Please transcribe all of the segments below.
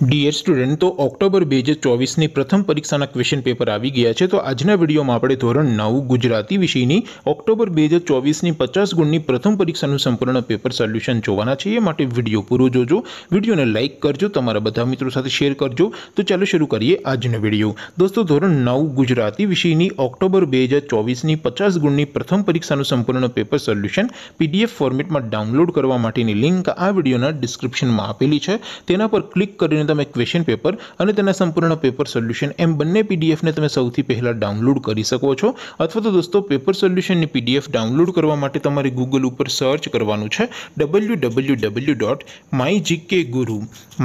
Dear student તો October 2024 ની પ્રથમ પરીક્ષાનું ક્વેશ્ચન પેપર આવી ગયું છે તો આજના વિડિયોમાં આપણે ધોરણ 9 ગુજરાતી વિષયની ઓક્ટોબર 2024 ની 50 ગુણની પ્રથમ પરીક્ષાનું સંપૂર્ણ પેપર સોલ્યુશન જોવાના છે એટલે વિડિયો પૂરો જોજો વિડિયોને લાઈક કરજો તમારા બધા મિત્રો સાથે શેર કરજો તો ચાલો શરૂ કરીએ આજનો વિડિયો દોસ્તો ધોરણ 9 ગુજરાતી વિષયની ઓક્ટોબર 2024 ની 50 ગુણની પ્રથમ પરીક્ષાનું સંપૂર્ણ પેપર સોલ્યુશન PDF ફોર્મેટમાં ડાઉનલોડ કરવા માટેની લિંક આ વિડિયોના ડિસ્ક્રિપ્શનમાં આપેલી છે તેના પર ક્લિક કરીને તમે એક ક્વેશ્ચન પેપર અને તેના સંપૂર્ણ પેપર સોલ્યુશન એમ બને પેડીએફ ને તમે સૌથી પહેલા ડાઉનલોડ કરી શકો છો અથવા તો દોસ્તો પેપર સોલ્યુશન ની પીડીએફ ડાઉનલોડ કરવા માટે તમારે Google ઉપર સર્ચ કરવાનું છે www.mygkguru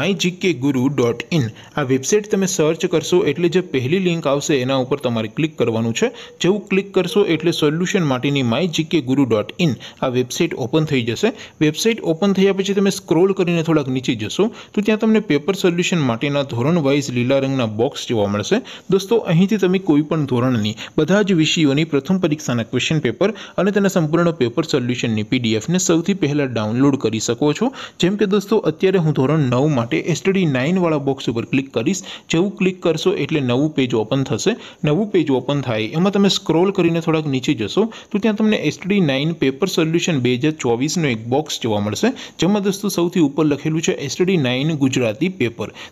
mygkguru.in આ વેબસાઈટ તમે સર્ચ કરશો એટલે જે પહેલી લિંક આવશે એના ઉપર તમારે ક્લિક કરવાનું છે જેવું ક્લિક કરશો એટલે સોલ્યુશન માટેની mygkguru.in આ વેબસાઈટ ઓપન થઈ જશે વેબસાઈટ ઓપન થઈયા પછી તમે સ્ક્રોલ કરીને થોડક નીચે જશો તો ત્યાં તમને પેપર સોલ્યુશન માટેનો ધોરણ 9 લીલા રંગના બોક્સ જોવા મળશે. દોસ્તો અહીંથી તમે કોઈ પણ ધોરણની બધા જ વિષયોની પ્રથમ પરીક્ષાના ક્વેશ્ચન પેપર અને તેના સંપૂર્ણો પેપર સોલ્યુશનની PDF ને સૌથી પહેલા ડાઉનલોડ કરી શકો છો. જેમ કે દોસ્તો અત્યારે હું ધોરણ 9 માટે STD 9 વાળા બોક્સ ઉપર ક્લિક કરીશ. જેવું ક્લિક કરશો એટલે નવું પેજ ઓપન થશે. નવું પેજ ઓપન થાય એમાં તમે સ્ક્રોલ કરીને થોડક નીચે જશો તો ત્યાં તમને STD 9 પેપર સોલ્યુશન 2024 નો એક બોક્સ જોવા મળશે. જેમાં દોસ્તો સૌથી ઉપર લખેલું છે STD 9 ગુજરાતી પે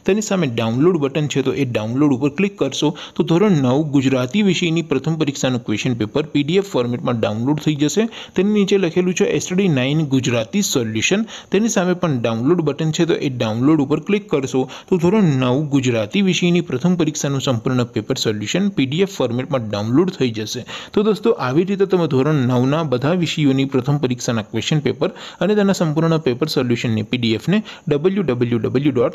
તની સામે ડાઉનલોડ બટન છે તો એ ડાઉનલોડ ઉપર ક્લિક કરશો તો ધોરણ 9 ગુજરાતી વિષયની પ્રથમ પરીક્ષાનું ક્વેશ્ચન પેપર પીડીએફ ફોર્મેટમાં ડાઉનલોડ થઈ જશે તેની નીચે લખેલું છે STD 9 ગુજરાતી સોલ્યુશન તેની સામે પણ ડાઉનલોડ બટન છે તો એ ડાઉનલોડ ઉપર ક્લિક કરશો તો ધોરણ 9 ગુજરાતી વિષયની પ્રથમ પરીક્ષાનું સંપૂર્ણ પેપર સોલ્યુશન પીડીએફ ફોર્મેટમાં ડાઉનલોડ થઈ જશે તો દોસ્તો આવી રીતે તમે ધોરણ 9 ના બધા વિષયોની પ્રથમ પરીક્ષાના ક્વેશ્ચન પેપર અને તેના સંપૂર્ણના પેપર સોલ્યુશનને પીડીએફ ને www.